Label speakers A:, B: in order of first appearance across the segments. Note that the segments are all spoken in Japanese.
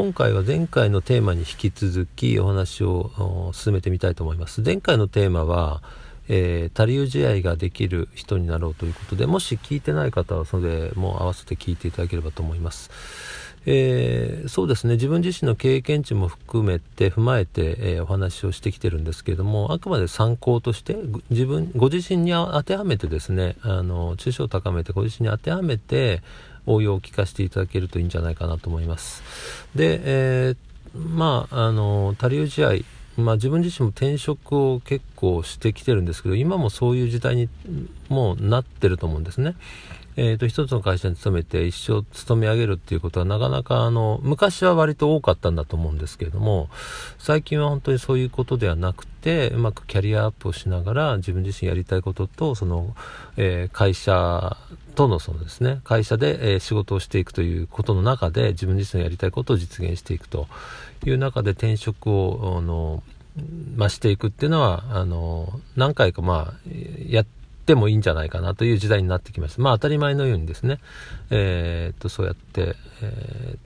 A: 今回は前回のテーマに引き続きお話を進めてみたいと思います。前回のテーマは、えー、他流試合ができる人になろうということで、もし聞いてない方はそれも合わせて聞いていただければと思います。えー、そうですね自分自身の経験値も含めて踏まえて、えー、お話をしてきてるんですけれどもあくまで参考として自分ご自身に当てはめてですねあの知識を高めてご自身に当てはめて応用を聞かせていただけるといいんじゃないかなと思います。で、えーまあ、あの、他流試合まあ、自分自身も転職を結構してきてるんですけど今もそういう時代にもうなってると思うんですね。えーと、一つの会社に勤めて一生勤め上げるっていうことはなかなかあの昔は割と多かったんだと思うんですけれども最近は本当にそういうことではなくてうまくキャリアアップをしながら自分自身やりたいこととその、えー、会社とのそのですね、会社で、え仕事をしていくということの中で、自分自身のやりたいことを実現していくという中で転職を、あの、まあ、していくっていうのは、あの、何回かまあ、やってもいいんじゃないかなという時代になってきました。まあ、当たり前のようにですね、えー、っと、そうやって、えー、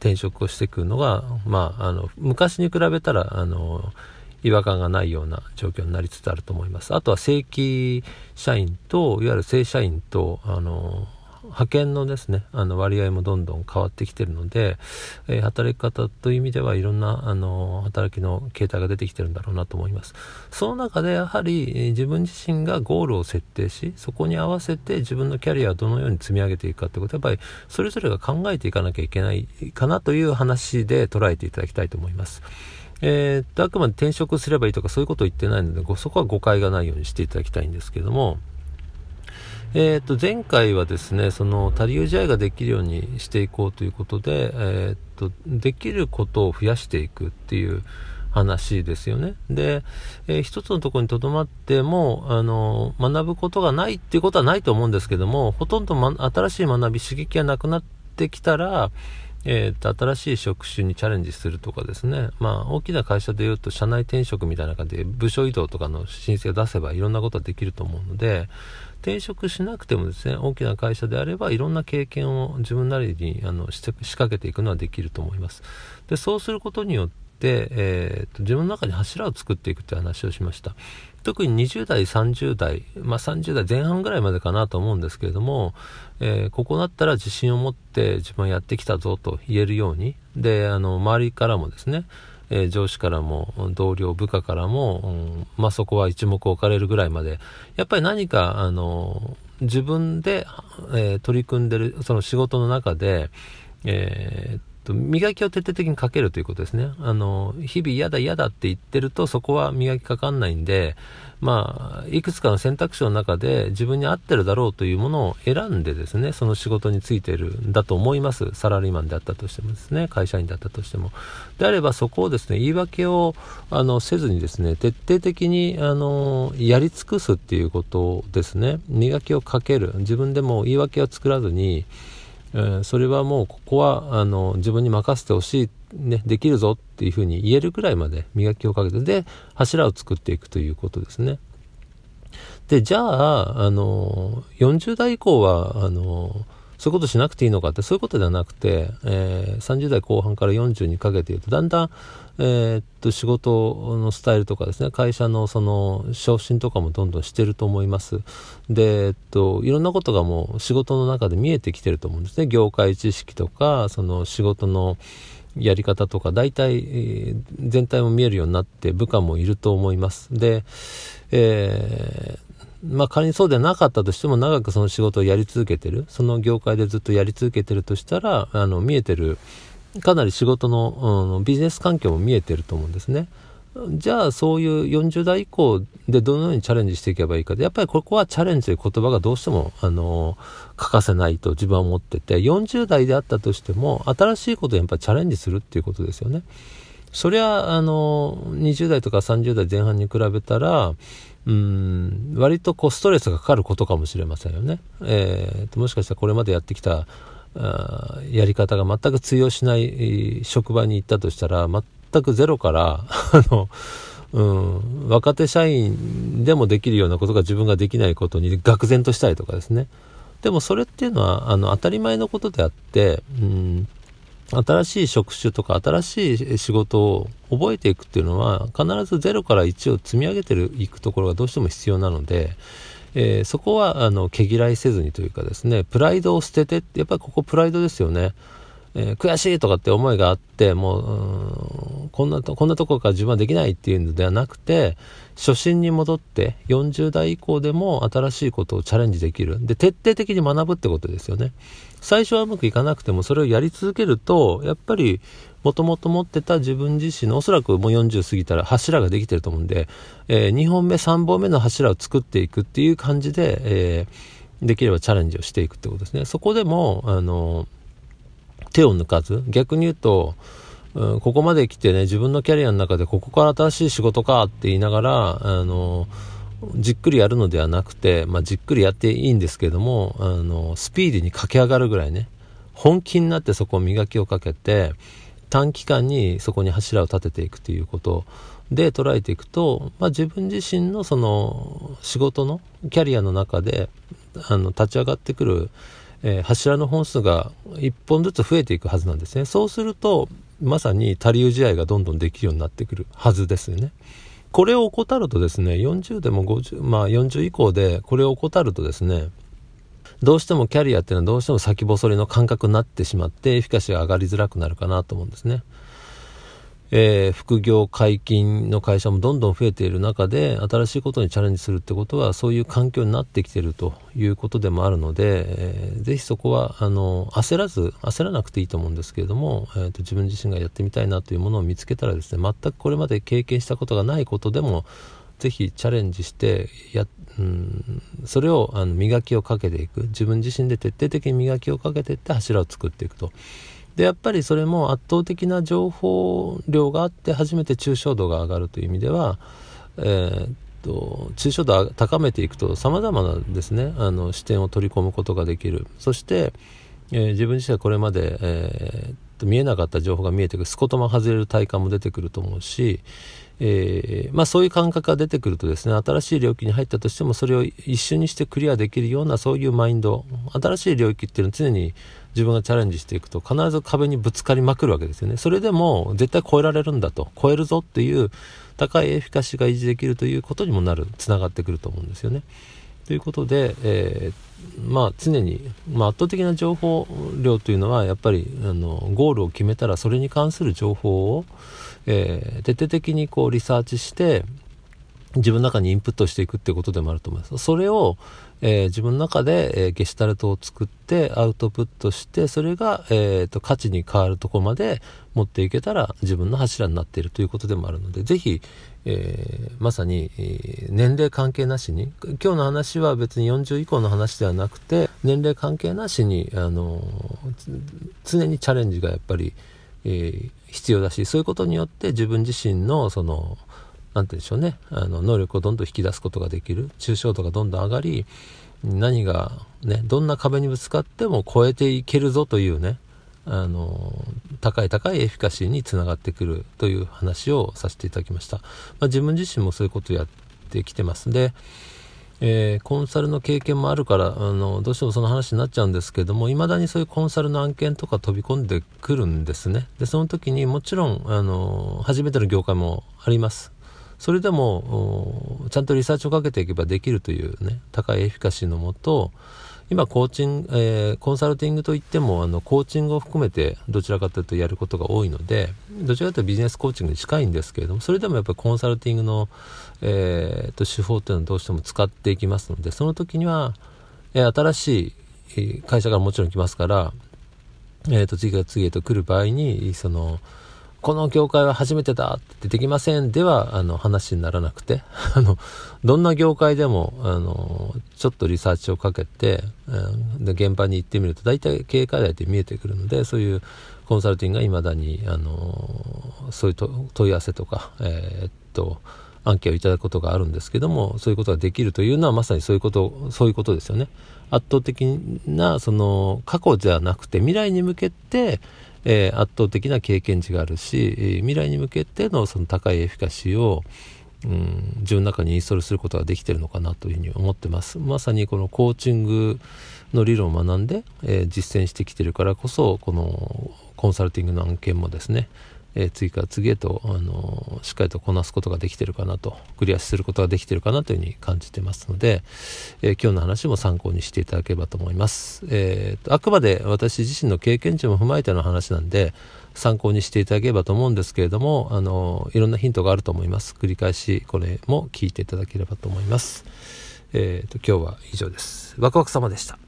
A: 転職をしていくのが、まあ、あの、昔に比べたら、あの、違和感がないような状況になりつつあると思います。あとは正規社員と、いわゆる正社員と、あの、派遣のですね、あの割合もどんどん変わってきてるので、えー、働き方という意味ではいろんな、あの、働きの形態が出てきてるんだろうなと思います。その中でやはり、えー、自分自身がゴールを設定し、そこに合わせて自分のキャリアをどのように積み上げていくかということは、やっぱりそれぞれが考えていかなきゃいけないかなという話で捉えていただきたいと思います。えー、っと、あくまで転職すればいいとかそういうことを言ってないので、そこは誤解がないようにしていただきたいんですけども、えー、っと、前回はですね、その、他流試合ができるようにしていこうということで、えー、っと、できることを増やしていくっていう話ですよね。で、えー、一つのところにとどまっても、あの、学ぶことがないっていうことはないと思うんですけども、ほとんど、ま、新しい学び、刺激がなくなってきたら、えー、と新しい職種にチャレンジするとかですね、まあ、大きな会社でいうと社内転職みたいな感じで部署移動とかの申請を出せばいろんなことはできると思うので転職しなくてもですね大きな会社であればいろんな経験を自分なりにあの仕掛けていくのはできると思います。でそうすることによって、えーと自分の中に柱を作っていくという話をしました。特に20代、30代、まあ、30代前半ぐらいまでかなと思うんですけれども、えー、ここだったら自信を持って自分やってきたぞと言えるように、で、あの、周りからもですね、えー、上司からも同僚、部下からも、うん、まあ、そこは一目置かれるぐらいまで、やっぱり何か、あの、自分で、えー、取り組んでる、その仕事の中で、えー、と磨きを徹底的にかけるということですね。あの、日々嫌だ嫌だって言ってるとそこは磨きかかんないんで、まあ、いくつかの選択肢の中で自分に合ってるだろうというものを選んでですね、その仕事についてるんだと思います。サラリーマンであったとしてもですね、会社員だったとしても。であればそこをですね、言い訳をあのせずにですね、徹底的にあの、やり尽くすっていうことですね。磨きをかける。自分でも言い訳を作らずに、それはもうここはあの自分に任せてほしい、ね、できるぞっていうふうに言えるくらいまで磨きをかけてで柱を作っていくということですね。でじゃああの40代以降はあのそういうことしなくていいのかってそういうことではなくて、えー、30代後半から40にかけていうとだんだん、えー、っと仕事のスタイルとかですね会社のその昇進とかもどんどんしてると思いますで、えっといろんなことがもう仕事の中で見えてきてると思うんですね業界知識とかその仕事のやり方とか大体全体も見えるようになって部下もいると思いますで、えーまあ仮にそうでなかったとしても長くその仕事をやり続けてる、その業界でずっとやり続けてるとしたら、あの、見えてる、かなり仕事の、うん、ビジネス環境も見えてると思うんですね。じゃあそういう40代以降でどのようにチャレンジしていけばいいかでやっぱりここはチャレンジという言葉がどうしてもあの欠かせないと自分は思ってて40代であったとしても新しいことにやっぱりチャレンジするっていうことですよね。そりゃあの20代とか30代前半に比べたらうん、割とこうストレスがかかることかもしれませんよね。えー、もしかしたらこれまでやってきたあやり方が全く通用しない職場に行ったとしたら、全くゼロから、あの、うん、若手社員でもできるようなことが自分ができないことに愕然としたりとかですね。でもそれっていうのは、あの、当たり前のことであって、うん、新しい職種とか新しい仕事を覚えていくっていうのは必ず0から1を積み上げていくところがどうしても必要なので、えー、そこはあの毛嫌いせずにというかですねプライドを捨ててやっぱりここプライドですよね、えー、悔しいとかって思いがあってもうこんなと、こんなとこから自分はできないっていうのではなくて、初心に戻って40代以降でも新しいことをチャレンジできる。で、徹底的に学ぶってことですよね。最初はうまくいかなくてもそれをやり続けると、やっぱりもともと持ってた自分自身のおそらくもう40過ぎたら柱ができてると思うんで、えー、2本目3本目の柱を作っていくっていう感じで、えー、できればチャレンジをしていくってことですね。そこでも、あの、手を抜かず、逆に言うと、うん、ここまで来てね、自分のキャリアの中でここから新しい仕事かって言いながら、あの、じっくりやるのではなくて、まあ、じっくりやっていいんですけども、あの、スピーディーに駆け上がるぐらいね、本気になってそこを磨きをかけて、短期間にそこに柱を立てていくということで捉えていくと、まあ、自分自身のその仕事のキャリアの中であの立ち上がってくる、えー、柱の本数が1本ずつ増えていくはずなんですねそうするとまさに他流試合がどんどんできるようになってくるはずですよね。これを怠るとですね、40でも50、まあ40以降でこれを怠るとですね、どうしてもキャリアっていうのはどうしても先細りの感覚になってしまって、エフィカシーが上がりづらくなるかなと思うんですね。えー、副業解禁の会社もどんどん増えている中で新しいことにチャレンジするってことはそういう環境になってきてるということでもあるので、えー、ぜひそこはあの焦らず焦らなくていいと思うんですけれども、えーと、と自分自身がやってみたいなというものを見つけたらですね全くこれまで経験したことがないことでもぜひチャレンジしてや、うん、それをあの磨きをかけていく自分自身で徹底的に磨きをかけていって柱を作っていくとでやっぱりそれも圧倒的な情報量があって初めて抽象度が上がるという意味では、えー、っと抽象度を高めていくとさまざまなですねあの視点を取り込むことができるそして、えー、自分自身はこれまで、えー、と見えなかった情報が見えてくるスコトマ外れる体感も出てくると思うし、えー、まあ、そういう感覚が出てくるとですね新しい領域に入ったとしてもそれを一瞬にしてクリアできるようなそういうマインド新しい領域っていうのは常に自分がチャレンジしていくと必ず壁にぶつかりまくるわけですよねそれでも絶対超えられるんだと超えるぞっていう高いエフィカシーが維持できるということにもなるつながってくると思うんですよね。ということで、えー、まあ、常に、まあ、圧倒的な情報量というのはやっぱりあのゴールを決めたらそれに関する情報を、えー、徹底的にこうリサーチして自分の中にインプットしていくってことでもあると思います。それを、えー、自分の中で、えー、ゲシュタルトを作ってアウトプットしてそれが、えーと、価値に変わるとこまで持っていけたら自分の柱になっているということでもあるので是非、えー、まさに、えー、年齢関係なしに今日の話は別に40以降の話ではなくて年齢関係なしに、あの常にチャレンジがやっぱり、え必要だしそういうことによって自分自身のその、何て言うんでしょうね、あの、能力をどんどん引き出すことができる、抽象度がどんどん上がり、何が、ね、どんな壁にぶつかっても超えていけるぞというね、あの、高い高いエフィカシーにつながってくるという話をさせていただきました。まあ、自分自身もそういうことをやってきてますで、えー、コンサルの経験もあるからあのどうしてもその話になっちゃうんですけどもいまだにそういうコンサルの案件とか飛び込んでくるんですねでその時にもちろんあの初めての業界もありますそれでもちゃんとリサーチをかけていけばできるというね高いエフィカシーのもと今コーチン、えー、コンサルティングといってもあのコーチングを含めてどちらかというとやることが多いのでどちらかというとビジネスコーチングに近いんですけれどもそれでもやっぱりコンサルティングの、えー、と手法というのはどうしても使っていきますのでその時には、えー、新しい会社からもちろん来ますから、えー、と次から次へと来る場合にその、この業界は初めてだってできませんでは、あの、話にならなくて、あの、どんな業界でも、あの、ちょっとリサーチをかけて、うん、で、現場に行ってみると、大体経営課題って見えてくるので、そういうコンサルティングが未だに、あの、そういう問い合わせとか、えー、っと、案件をいただくことがあるんですけども、そういうことができるというのはまさにそういうこと、そういうことですよね。圧倒的な、その、過去じゃなくて未来に向けて、えー、圧倒的な経験値があるし、未来に向けてのその高いエフィカシーを、うん、自分の中にインストールすることができてるのかなというふうに思ってます。まさにこのコーチングの理論を学んで、えー、実践してきてるからこそ、このコンサルティングの案件もですね、えー、次から次へと、あのー、しっかりとこなすことができてるかなと、クリアすることができてるかなというふうに感じてますので、えー、今日の話も参考にしていただければと思います。えー、あくまで私自身の経験値も踏まえての話なんで、参考にしていただければと思うんですけれども、あのー、いろんなヒントがあると思います。繰り返し、これも聞いていただければと思います。えっ、と、今日は以上です。ワクワク様でした。